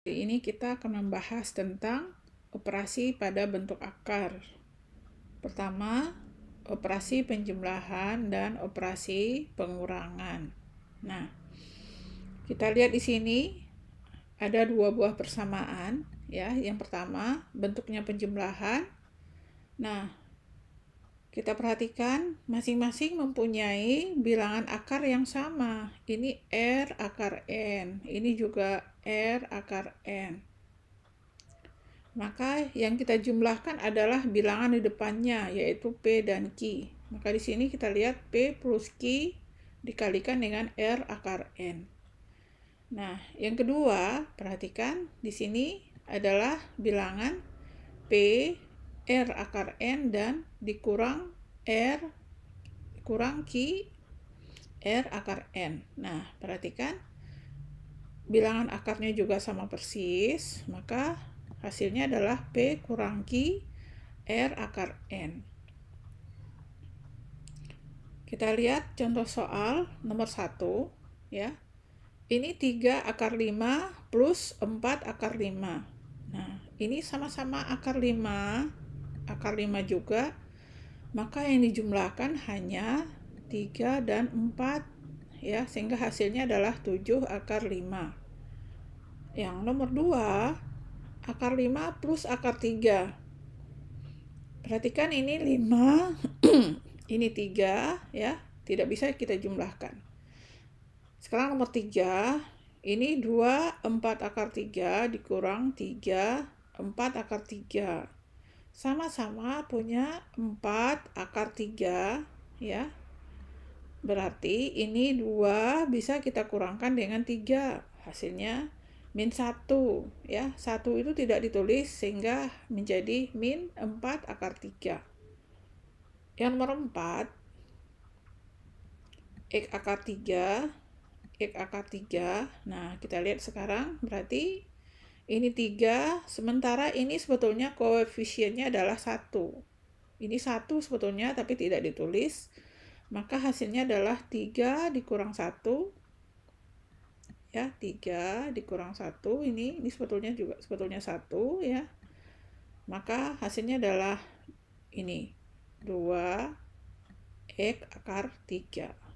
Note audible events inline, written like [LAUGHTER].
Kali ini kita akan membahas tentang operasi pada bentuk akar. Pertama, operasi penjumlahan dan operasi pengurangan. Nah, kita lihat di sini ada dua buah persamaan ya. Yang pertama bentuknya penjumlahan. Nah, kita perhatikan, masing-masing mempunyai bilangan akar yang sama. Ini R akar N, ini juga R akar N. Maka yang kita jumlahkan adalah bilangan di depannya, yaitu P dan Q. Maka di sini kita lihat P plus Q dikalikan dengan R akar N. Nah, yang kedua, perhatikan di sini adalah bilangan P R akar N dan dikurang R kurang Q R akar N. Nah, perhatikan bilangan akarnya juga sama persis, maka hasilnya adalah P kurang Q R akar N. Kita lihat contoh soal nomor 1 ya. Ini 3 akar 5 plus 4 akar 5. Nah, ini sama-sama akar 5 akar 5 juga, maka yang dijumlahkan hanya 3 dan 4 ya, sehingga hasilnya adalah 7 akar 5. Yang nomor 2, akar 5 plus akar 3. Perhatikan ini 5, [CLEARS THROAT] ini 3 ya, tidak bisa kita jumlahkan. Sekarang nomor 3, ini 2, 4 akar 3 dikurang 3, 4 akar 3 sama-sama punya 4 hmm. akar 3 ya berarti ini 2 bisa kita kurangkan dengan 3 hasilnya min 1 ya 1 itu tidak ditulis sehingga menjadi min 4 akar 3 yang nomor 4 x akar 3 x akar 3 nah kita lihat sekarang berarti ini tiga sementara ini sebetulnya koefisiennya adalah satu ini satu sebetulnya tapi tidak ditulis maka hasilnya adalah tiga dikurang satu ya tiga dikurang satu ini ini sebetulnya juga sebetulnya satu ya maka hasilnya adalah ini dua x akar tiga